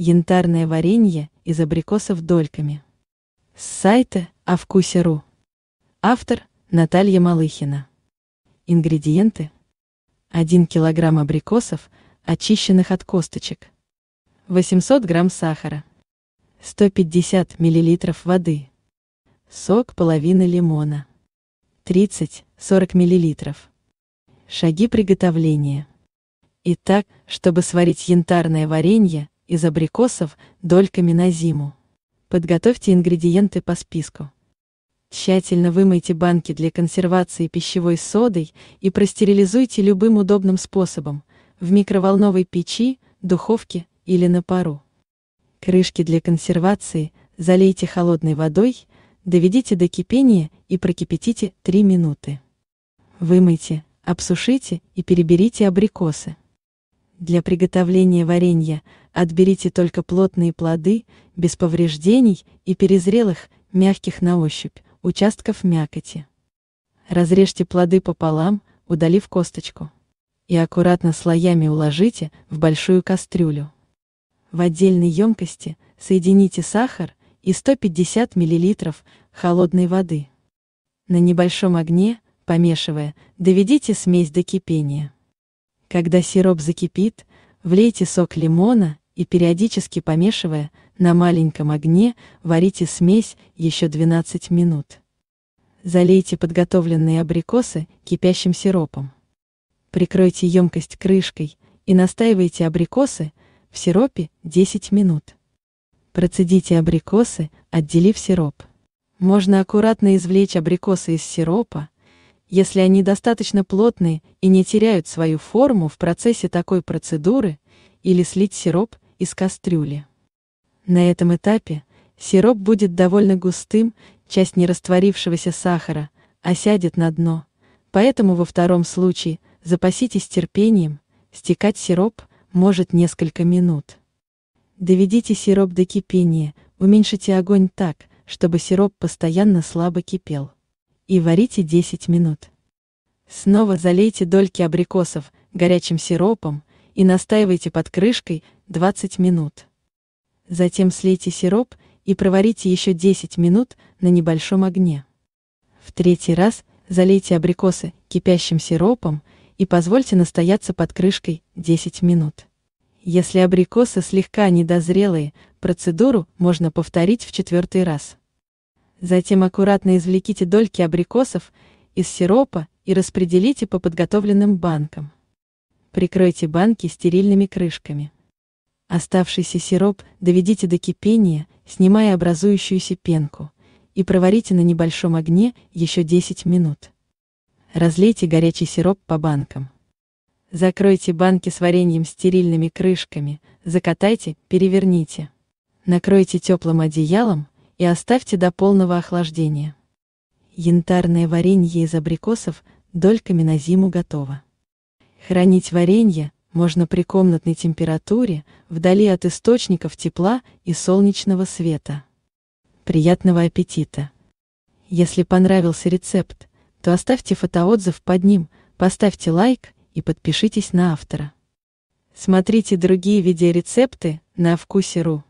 янтарное варенье из абрикосов дольками. С сайта вкусеру. Автор Наталья Малыхина. Ингредиенты. 1 килограмм абрикосов, очищенных от косточек. 800 грамм сахара. 150 миллилитров воды. Сок половины лимона. 30-40 миллилитров. Шаги приготовления. Итак, чтобы сварить янтарное варенье, из абрикосов дольками на зиму. Подготовьте ингредиенты по списку. Тщательно вымойте банки для консервации пищевой содой и простерилизуйте любым удобным способом – в микроволновой печи, духовке или на пару. Крышки для консервации залейте холодной водой, доведите до кипения и прокипятите 3 минуты. Вымойте, обсушите и переберите абрикосы. Для приготовления варенья отберите только плотные плоды, без повреждений и перезрелых, мягких на ощупь, участков мякоти. Разрежьте плоды пополам, удалив косточку. И аккуратно слоями уложите в большую кастрюлю. В отдельной емкости соедините сахар и 150 мл холодной воды. На небольшом огне, помешивая, доведите смесь до кипения. Когда сироп закипит, влейте сок лимона и периодически помешивая, на маленьком огне варите смесь еще 12 минут. Залейте подготовленные абрикосы кипящим сиропом. Прикройте емкость крышкой и настаивайте абрикосы в сиропе 10 минут. Процедите абрикосы, отделив сироп. Можно аккуратно извлечь абрикосы из сиропа, если они достаточно плотные и не теряют свою форму в процессе такой процедуры, или слить сироп из кастрюли. На этом этапе сироп будет довольно густым, часть нерастворившегося сахара, осядет на дно. Поэтому во втором случае запаситесь терпением, стекать сироп может несколько минут. Доведите сироп до кипения, уменьшите огонь так, чтобы сироп постоянно слабо кипел и варите 10 минут. Снова залейте дольки абрикосов горячим сиропом и настаивайте под крышкой 20 минут. Затем слейте сироп и проварите еще 10 минут на небольшом огне. В третий раз залейте абрикосы кипящим сиропом и позвольте настояться под крышкой 10 минут. Если абрикосы слегка недозрелые, процедуру можно повторить в четвертый раз. Затем аккуратно извлеките дольки абрикосов из сиропа и распределите по подготовленным банкам. Прикройте банки стерильными крышками. Оставшийся сироп доведите до кипения, снимая образующуюся пенку, и проварите на небольшом огне еще 10 минут. Разлейте горячий сироп по банкам. Закройте банки с вареньем стерильными крышками, закатайте, переверните. Накройте теплым одеялом – и оставьте до полного охлаждения. Янтарное варенье из абрикосов дольками на зиму готово. Хранить варенье можно при комнатной температуре, вдали от источников тепла и солнечного света. Приятного аппетита! Если понравился рецепт, то оставьте фотоотзыв под ним, поставьте лайк и подпишитесь на автора. Смотрите другие видеорецепты на вкусе.ру.